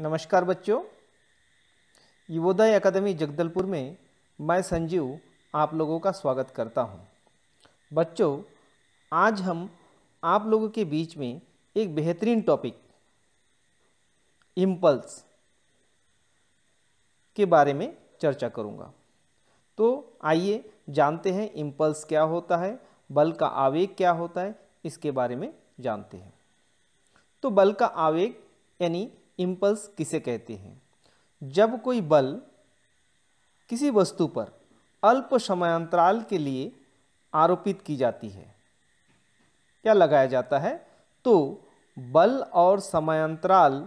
नमस्कार बच्चों युवोदय अकादमी जगदलपुर में मैं संजीव आप लोगों का स्वागत करता हूं। बच्चों आज हम आप लोगों के बीच में एक बेहतरीन टॉपिक इम्पल्स के बारे में चर्चा करूंगा। तो आइए जानते हैं इम्पल्स क्या होता है बल का आवेग क्या होता है इसके बारे में जानते हैं तो बल का आवेग यानी इम्पल्स किसे कहते हैं जब कोई बल किसी वस्तु पर अल्प समयांतराल के लिए आरोपित की जाती है क्या लगाया जाता है तो बल और समयांतराल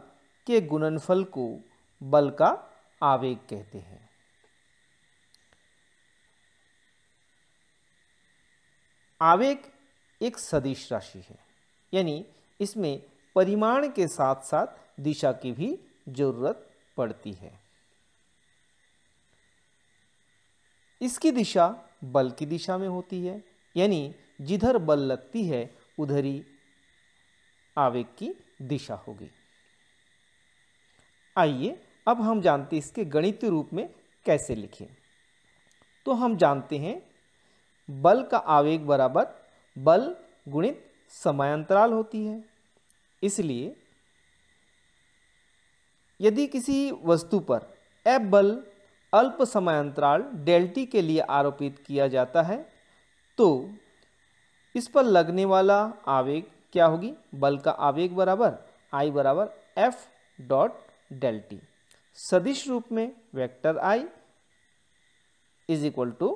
के गुणनफल को बल का आवेग कहते हैं आवेग एक सदिश राशि है यानी इसमें परिमाण के साथ साथ दिशा की भी ज़रूरत पड़ती है इसकी दिशा बल की दिशा में होती है यानी जिधर बल लगती है उधर ही आवेग की दिशा होगी आइए अब हम जानते हैं इसके गणित रूप में कैसे लिखें तो हम जानते हैं बल का आवेग बराबर बल गुणित समयांतराल होती है इसलिए यदि किसी वस्तु पर एफ बल अल्प अंतराल डेल्टी के लिए आरोपित किया जाता है तो इस पर लगने वाला आवेग क्या होगी बल का आवेग बराबर आई बराबर एफ डॉट डेल्टी सदिश रूप में vector I is equal to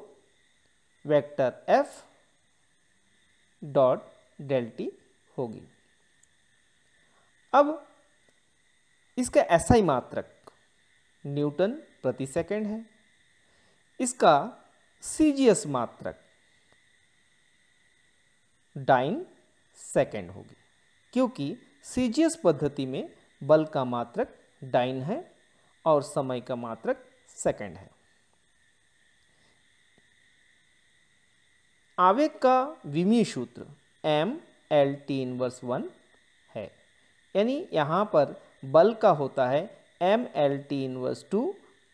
vector F dot del t होगी अब इसका ही मात्रक न्यूटन प्रति सेकंड है इसका सीजीएस मात्रक डाइन सेकंड होगी क्योंकि सीजीएस पद्धति में बल का मात्रक डाइन है और समय का मात्रक सेकंड है आवेग का विमी सूत्र M L T inverse one है यानी यहाँ पर बल का होता है M L T inverse two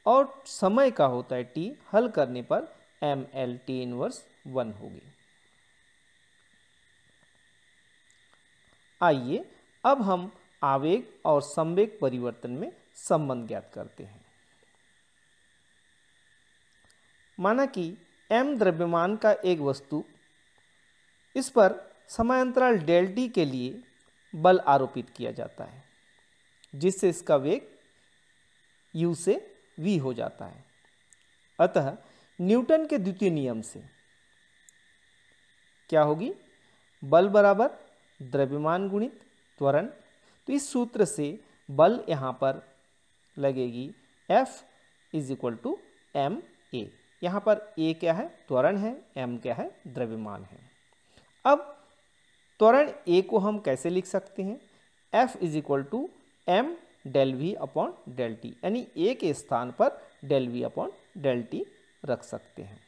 और समय का होता है टी हल करने पर M L T inverse one होगी आइए अब हम आवेग और संवेग परिवर्तन में संबंध ज्ञात करते हैं माना कि m द्रव्यमान का एक वस्तु इस पर समयांतराल डेल्टी के लिए बल आरोपित किया जाता है जिससे इसका वेग u से v हो जाता है अतः न्यूटन के द्वितीय नियम से क्या होगी बल बराबर द्रव्यमान गुणित त्वरण तो इस सूत्र से बल यहाँ पर लगेगी F is equal to M A यहाँ पर ए क्या है त्वरण है एम क्या है द्रव्यमान है अब त्वरण ए को हम कैसे लिख सकते हैं F is equal to M del V upon del T यानी ए के स्थान पर del V upon del T रख सकते हैं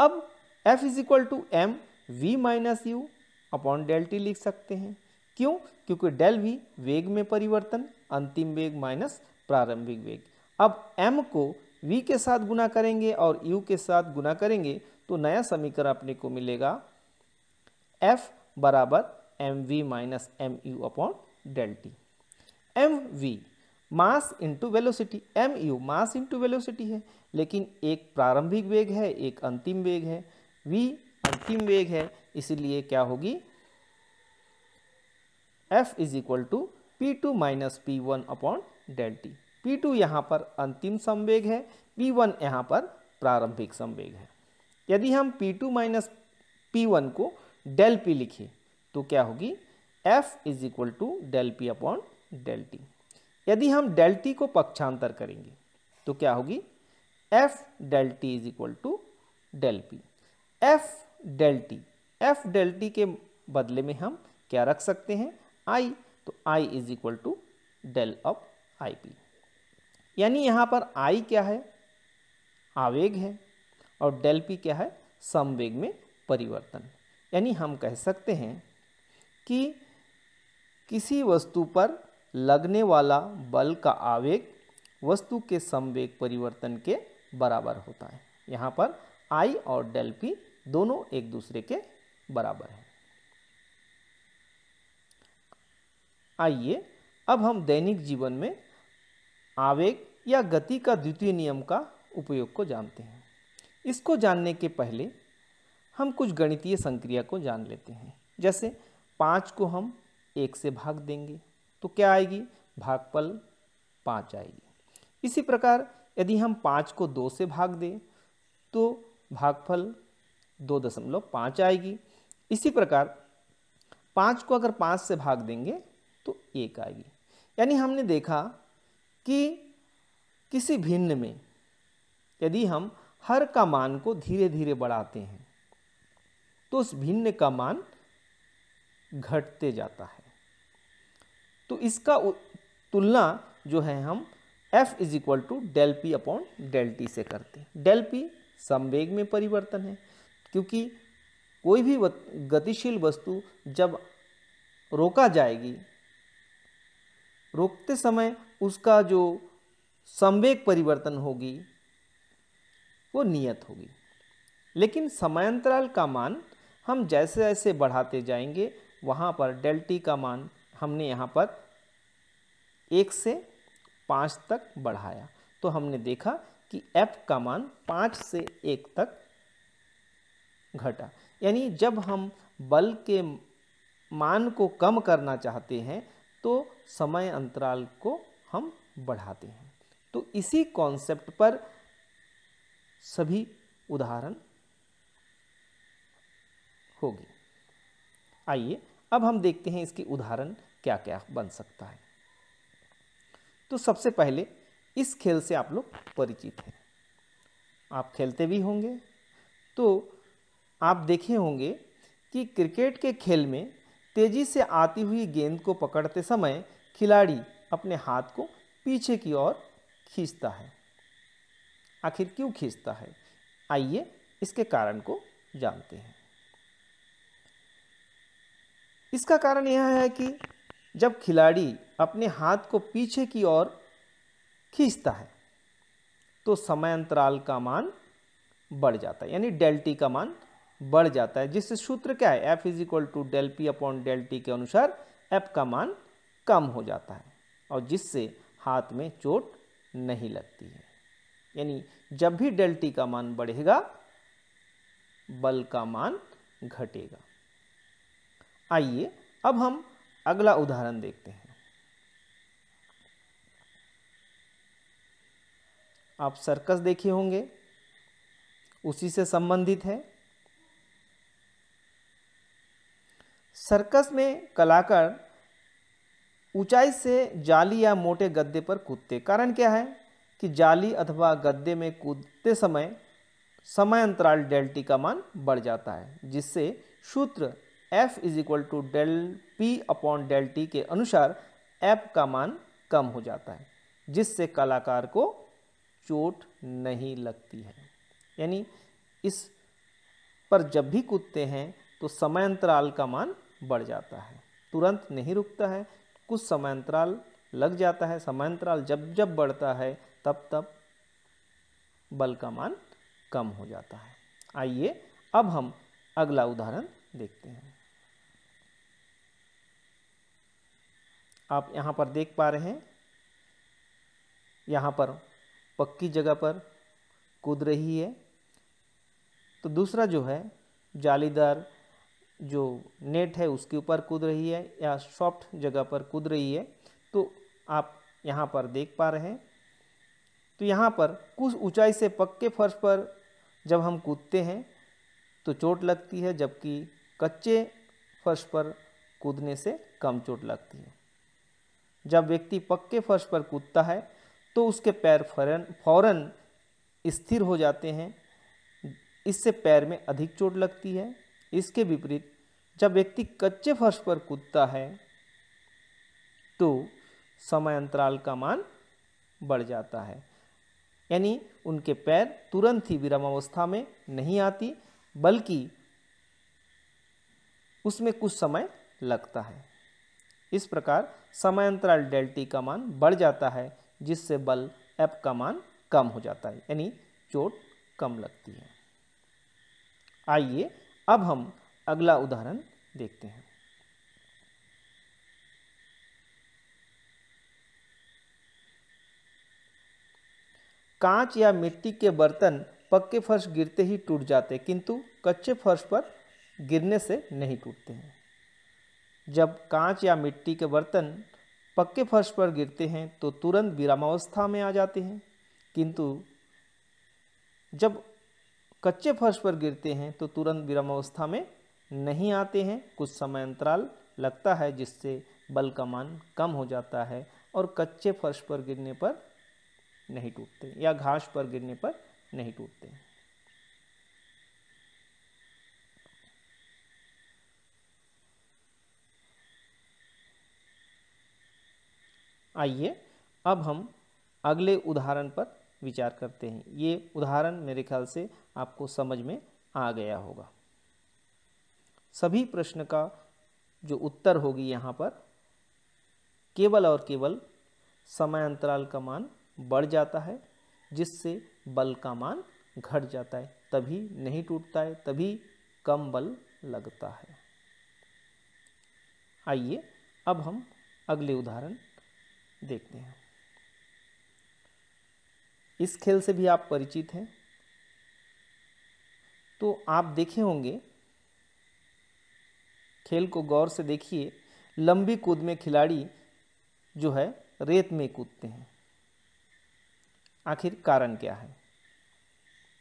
अब F is equal to M V minus U upon del T लिख सकते हैं क्यों क्योंकि डेल वी वेग में परिवर्तन अंतिम वेग माइनस प्रारंभिक वेग अब m को v के साथ गुना करेंगे और u के साथ गुना करेंगे तो नया समीकरण अपने को मिलेगा f बराबर M V minus M U upon del T M V mass into velocity M U mass into velocity है लेकिन एक प्रारंभिक वेग है एक अंतिम वेग है वी अंतिम वेग है इसीलिए क्या होगी F is equal to P two minus P one upon del T P two यहाँ पर अंतिम संवेग है पी वन यहाँ पर प्रारंभिक संवेग है यदि हम P two minus P one को डेल पी लिखें तो क्या होगी F is equal to del P upon del T यदि हम डेल टी को पक्षांतर करेंगे तो क्या होगी F del T is equal to del P F del T F del T के बदले में हम क्या रख सकते हैं आई तो I is equal to del of I P यानी यहाँ पर आई क्या है आवेग है और डेल पी क्या है संवेग में परिवर्तन यानी हम कह सकते हैं कि किसी वस्तु पर लगने वाला बल का आवेग वस्तु के संवेग परिवर्तन के बराबर होता है यहाँ पर आई और डेल पी दोनों एक दूसरे के बराबर हैं आइए अब हम दैनिक जीवन में आवेग या गति का द्वितीय नियम का उपयोग को जानते हैं इसको जानने के पहले हम कुछ गणितीय संक्रिया को जान लेते हैं जैसे पाँच को हम एक से भाग देंगे तो क्या आएगी भागफल पाँच आएगी इसी प्रकार यदि हम पाँच को दो से भाग दें तो भागफल दो दशमलव पाँच आएगी इसी प्रकार पाँच को अगर पाँच से भाग देंगे तो एक आएगी यानी हमने देखा कि किसी भिन्न में यदि हम हर का मान को धीरे धीरे बढ़ाते हैं तो उस भिन्न का मान घटते जाता है तो इसका तुलना जो है हम F is equal to del P upon del T से करते हैं डेल पी संवेग में परिवर्तन है क्योंकि कोई भी गतिशील वस्तु जब रोका जाएगी रोकते समय उसका जो संवेग परिवर्तन होगी वो नियत होगी लेकिन समयांतराल का मान हम जैसे जैसे बढ़ाते जाएंगे वहाँ पर डेल्टी का मान हमने यहाँ पर एक से पाँच तक बढ़ाया तो हमने देखा कि f का मान पाँच से एक तक घटा यानी जब हम बल के मान को कम करना चाहते हैं तो समय अंतराल को हम बढ़ाते हैं तो इसी कॉन्सेप्ट पर सभी उदाहरण होगी आइए अब हम देखते हैं इसके उदाहरण क्या क्या बन सकता है तो सबसे पहले इस खेल से आप लोग परिचित हैं आप खेलते भी होंगे तो आप देखे होंगे कि क्रिकेट के खेल में तेजी से आती हुई गेंद को पकड़ते समय खिलाड़ी अपने हाथ को पीछे की ओर खींचता है आखिर क्यों खींचता है आइए इसके कारण को जानते हैं इसका कारण यह है कि जब खिलाड़ी अपने हाथ को पीछे की ओर खींचता है तो समय अंतराल का मान बढ़ जाता है यानी डेल्टी का मान बढ़ जाता है जिससे सूत्र क्या है F is equal to del P upon del T के अनुसार एफ का मान कम हो जाता है और जिससे हाथ में चोट नहीं लगती है यानी जब भी डेल टी का मान बढ़ेगा बल का मान घटेगा आइए अब हम अगला उदाहरण देखते हैं आप सर्कस देखे होंगे उसी से संबंधित है सर्कस में कलाकार ऊंचाई से जाली या मोटे गद्दे पर कूदते कारण क्या है कि जाली अथवा गद्दे में कूदते समय समय अंतराल डेल्टी का मान बढ़ जाता है जिससे सूत्र F is equal to del P upon del T के अनुसार एप का मान कम हो जाता है जिससे कलाकार को चोट नहीं लगती है यानी इस पर जब भी कूदते हैं तो समय अंतराल का मान बढ़ जाता है तुरंत नहीं रुकता है कुछ समय अंतराल लग जाता है समय अंतराल जब जब बढ़ता है तब तब बल का मान कम हो जाता है आइए अब हम अगला उदाहरण देखते हैं आप यहाँ पर देख पा रहे हैं यहाँ पर पक्की जगह पर कूद रही है तो दूसरा जो है जालीदार जो नेट है उसके ऊपर कूद रही है या सॉफ्ट जगह पर कूद रही है तो आप यहाँ पर देख पा रहे हैं तो यहाँ पर कुछ ऊंचाई से पक्के फर्श पर जब हम कूदते हैं तो चोट लगती है जबकि कच्चे फर्श पर कूदने से कम चोट लगती है जब व्यक्ति पक्के फर्श पर कूदता है तो उसके पैर फौरन फौरन स्थिर हो जाते हैं इससे पैर में अधिक चोट लगती है इसके विपरीत जब व्यक्ति कच्चे फर्श पर कूदता है तो समय अंतराल का मान बढ़ जाता है यानी उनके पैर तुरंत ही अवस्था में नहीं आती बल्कि उसमें कुछ समय लगता है इस प्रकार समय अंतराल का मान बढ़ जाता है जिससे बल एफ का मान कम हो जाता है यानी चोट कम लगती है आइए अब हम अगला उदाहरण देखते हैं कांच या मिट्टी के बर्तन पक्के फर्श गिरते ही टूट जाते किंतु कच्चे फर्श पर गिरने से नहीं टूटते हैं जब कांच या मिट्टी के बर्तन पक्के फर्श पर गिरते हैं तो तुरंत विरामावस्था में आ जाते हैं किंतु जब कच्चे फर्श पर गिरते हैं तो तुरंत विरामावस्था में नहीं आते हैं कुछ समय अंतराल लगता है जिससे बल का मान कम हो जाता है और कच्चे फर्श पर गिरने पर नहीं टूटते या घास पर गिरने पर नहीं टूटते हैं आइए अब हम अगले उदाहरण पर विचार करते हैं ये उदाहरण मेरे ख्याल से आपको समझ में आ गया होगा सभी प्रश्न का जो उत्तर होगी यहाँ पर केवल और केवल समय अंतराल का मान बढ़ जाता है जिससे बल का मान घट जाता है तभी नहीं टूटता है तभी कम बल लगता है आइए अब हम अगले उदाहरण देखते हैं इस खेल से भी आप परिचित हैं तो आप देखे होंगे खेल को गौर से देखिए लंबी कूद में खिलाड़ी जो है रेत में कूदते हैं आखिर कारण क्या है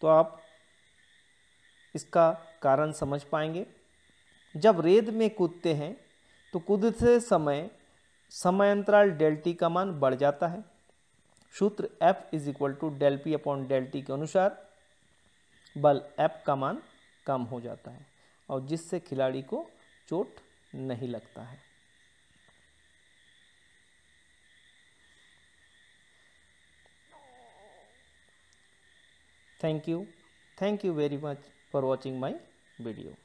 तो आप इसका कारण समझ पाएंगे जब रेत में कूदते हैं तो कूदते समय समय अंतराल डेल टी का मान बढ़ जाता है सूत्र F is equal to del P upon del T के अनुसार बल एफ का मान कम हो जाता है और जिससे खिलाड़ी को चोट नहीं लगता है thank you thank you very much for watching my video